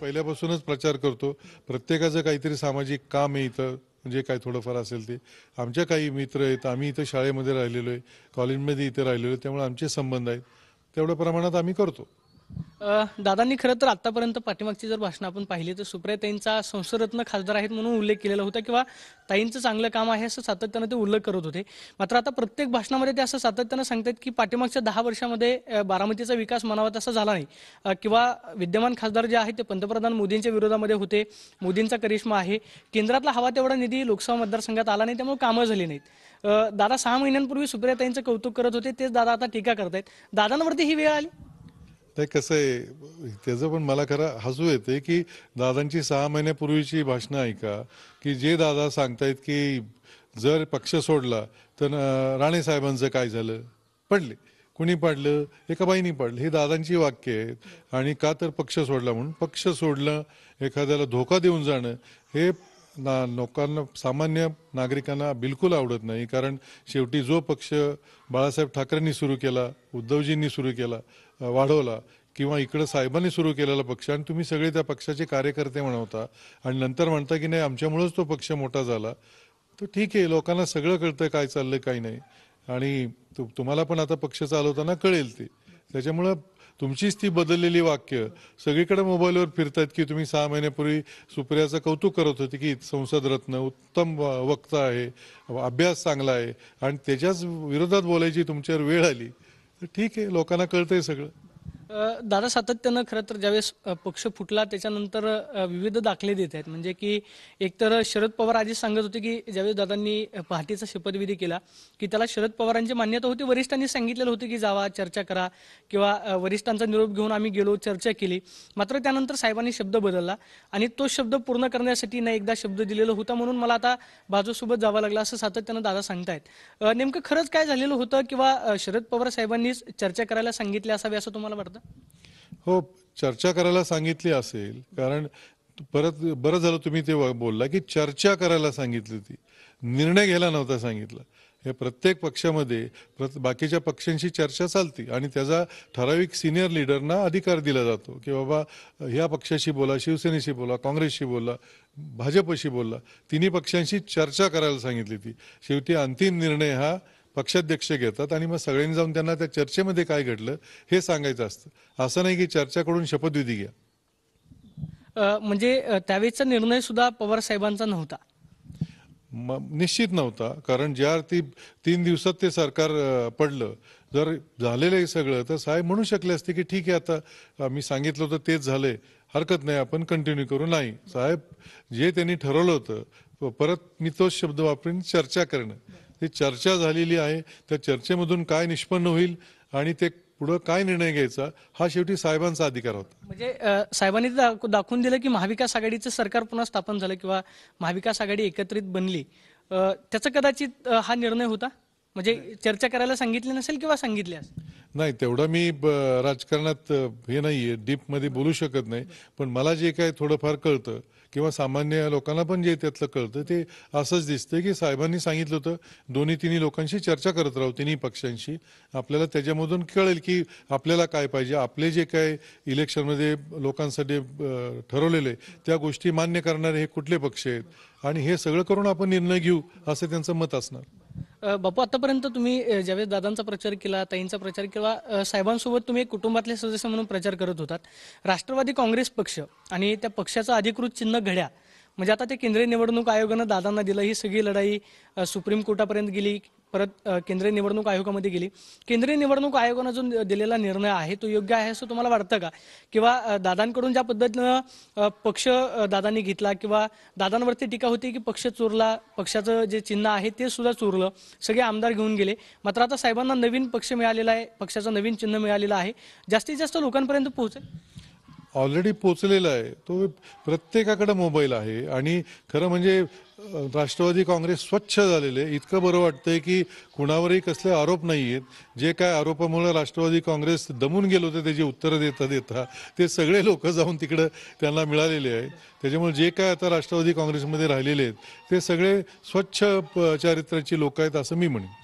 पहिल्यापासूनच प्रचार करतो प्रत्येकाचं काहीतरी सामाजिक काम आहे इथं म्हणजे काय थोडंफार असेल ते आमच्या काही मित्र आहेत आम्ही इथं शाळेमध्ये राहिलेलो आहे कॉलेजमध्ये इथे राहिलेलो आहे त्यामुळे आमचे संबंध आहेत तेवढ्या प्रमाणात आम्ही करतो दादांनी खरं तर आतापर्यंत पाठीमागची जर भाषण आपण पाहिली तर सुप्रिया ताईंचा संसदरत्न खासदार आहेत म्हणून उल्लेख केलेला होता किंवा ताईंचं चांगलं काम आहे असं सातत्यानं ते उल्लेख करत होते मात्र आता प्रत्येक भाषणामध्ये ते असं सातत्यानं सांगतात की पाठीमागच्या दहा वर्षामध्ये बारामतीचा विकास म्हणावा तसा झाला नाही किंवा विद्यमान खासदार जे आहेत ते पंतप्रधान मोदींच्या विरोधामध्ये होते मोदींचा करिश्मा आहे केंद्रातला हवा तेवढा निधी लोकसभा मतदारसंघात आला नाही त्यामुळे कामं झाली नाहीत दादा सहा महिन्यांपूर्वी सुप्रिया ताईंचं कौतुक करत होते तेच दादा आता टीका करतायत दादांवरती ही वेळ आली नाही कसं आहे त्याचं पण मला खरं हसू येते की दादांची सहा महिन्यापूर्वीची भाषणं ऐका की जे दादा सांगतायत की जर पक्ष सोडला तर राणे साहेबांचं काय झालं पडले कुणी पाडलं एका बाईनी पाडलं हे दादांची वाक्य आहेत आणि का तर पक्ष सोडला म्हणून पक्ष सोडलं एखाद्याला धोका देऊन जाणं हे ना लोकांना सामान्य नागरिकांना बिलकुल आवडत नाही कारण शेवटी जो पक्ष बाळासाहेब ठाकरेंनी सुरू केला उद्धवजींनी सुरू केला वाढवला किंवा इकडं साहेबांनी सुरू केलेला पक्ष आणि तुम्ही सगळे त्या पक्षाचे कार्यकर्ते म्हणवता आणि नंतर म्हणता की नाही आमच्यामुळंच तो पक्ष मोठा झाला तर ठीक आहे लोकांना सगळं कळतं काय चाललं काय नाही आणि तुम्हाला पण आता पक्ष चालवताना कळेल ते त्याच्यामुळं तुमचीच ती बदललेली वाक्य सगळीकडे मोबाईलवर फिरतात की तुम्ही सहा महिन्यापूर्वी सुप्रियाचं कौतुक करत होते की संसद रत्न उत्तम वक्ता आहे अभ्यास चांगला आहे आणि त्याच्याच विरोधात बोलायची तुमच्यावर वेळ आली तर ठीक आहे लोकांना कळतंय सगळं दादा सातत्यानं खरं तर ज्यावेळेस पक्ष फुटला त्याच्यानंतर विविध दाखले देत आहेत म्हणजे की एकतर शरद पवार आधीच सांगत होते की ज्यावेळेस दादांनी पहाटेचा शपथविधी केला की त्याला शरद पवारांची मान्यता होती वरिष्ठांनी सांगितलेलं होतं की जावा चर्चा करा किंवा वरिष्ठांचा निरोप घेऊन आम्ही गेलो चर्चा केली मात्र त्यानंतर साहेबांनी शब्द बदलला आणि तो शब्द पूर्ण करण्यासाठी न एकदा शब्द दिलेला होता म्हणून मला आता बाजूसोबत जावं लागला असं सातत्यानं दादा सांगतायत नेमकं खरंच काय झालेलं होतं किंवा शरद पवार साहेबांनीच चर्चा करायला सांगितली असावी असं तुम्हाला वाटतं हो चर्चा करायला सांगितली असेल कारण परत बरं झालं तुम्ही ते बोलला की चर्चा करायला सांगितली होती निर्णय घ्यायला नव्हता सांगितलं हे प्रत्येक पक्षामध्ये बाकीच्या पक्षांशी चर्चा चालती आणि त्याचा ठराविक सिनियर लिडरना अधिकार दिला जातो की बाबा ह्या पक्षाशी बोला शिवसेनेशी बोला काँग्रेसशी बोला भाजपशी बोला तिन्ही पक्षांशी चर्चा करायला सांगितली ती शेवटी अंतिम निर्णय हा पक्षाध्यक्ष घेतात आणि मग सगळ्यांनी जाऊन त्यांना त्या चर्चेमध्ये काय घडलं हे सांगायचं असतं असं नाही की चर्चा करून शपथविधी घ्या म्हणजे त्यावेळेचा निर्णय सुद्धा पवार साहेबांचा नव्हता निश्चित नव्हता कारण ज्या अर्थी तीन दिवसात ते सरकार पडलं जर झालेलं आहे सगळं तर साहेब म्हणू शकले असते की ठीक आहे आता मी सांगितलं होतं तेच झालंय हरकत नाही आपण कंटिन्यू करू नाही साहेब जे त्यांनी ठरवलं होतं परत मी तोच शब्द वापरून चर्चा करणं ही चर्चा झालेली आहे त्या चर्चेमधून काय निष्पन्न होईल आणि ते पुढं काय निर्णय घ्यायचा हा शेवटी साहेबांचा अधिकार होता म्हणजे साहेबांनी दाखवून दिलं की महाविकास आघाडीचं सरकार पुन्हा स्थापन झालं किंवा महाविकास आघाडी एकत्रित बनली त्याचा कदाचित हा निर्णय होता म्हणजे चर्चा करायला सांगितले नसेल किंवा असेल नाही तेवढं मी राजकारणात हे नाहीये डीपमध्ये बोलू शकत नाही पण मला जे काय थोडंफार कळतं किंवा सामान्य लोकांना पण जे त्यातलं कळतं ते असंच दिसतं की साहेबांनी सांगितलं होतं दोन्ही तिन्ही लोकांशी चर्चा करत राहू तिन्ही पक्षांशी आपल्याला त्याच्यामधून कळेल की आपल्याला काय पाहिजे आपले जे काय इलेक्शनमध्ये लोकांसाठी ठरवलेले त्या गोष्टी मान्य करणारे हे कुठले पक्ष आहेत आणि हे सगळं करून आपण निर्णय घेऊ असं त्यांचं मत असणार बापू आतापर्यंत तुम्ही ज्यावेळेस दादांचा प्रचार केला ताईंचा प्रचार किंवा साहेबांसोबत तुम्ही एक कुटुंबातले सदस्य म्हणून प्रचार करत होतात राष्ट्रवादी काँग्रेस पक्ष आणि त्या पक्षाचं अधिकृत चिन्ह घड्या म्हणजे आता ते केंद्रीय निवडणूक आयोगानं दादांना दिलं ही सगळी लढाई सुप्रीम कोर्टापर्यंत गेली परत केंद्रीय निवडणूक आयोगामध्ये गेली केंद्रीय निवडणूक आयोगानं जो दिलेला निर्णय आहे तो योग्य आहे असं तुम्हाला वाटतं का किंवा दादांकडून ज्या पद्धतीनं पक्ष दादांनी घेतला किंवा दादांवरती टीका होती की पक्ष चोरला पक्षाचं जे चिन्ह आहे ते सुद्धा चोरलं सगळे आमदार घेऊन गेले मात्र आता साहेबांना नवीन पक्ष मिळालेला आहे पक्षाचं नवीन चिन्ह मिळालेलं आहे जास्तीत जास्त लोकांपर्यंत पोहोचेल ऑलरेडी पोचलेला आहे तो प्रत्येकाकडे मोबाईल आहे आणि खरं म्हणजे राष्ट्रवादी काँग्रेस स्वच्छ झालेले इतकं बरं वाटतंय की कुणावरही कसले आरोप नाही आहेत जे काय आरोपामुळे राष्ट्रवादी काँग्रेस दमून गेलो होते त्याची उत्तरं देता देता ते सगळे लोक जाऊन तिकडं त्यांना मिळालेले आहेत त्याच्यामुळे जे काय आता राष्ट्रवादी काँग्रेसमध्ये राहिलेले आहेत ते सगळे स्वच्छ चारित्र्याची लोक आहेत असं मी म्हणेन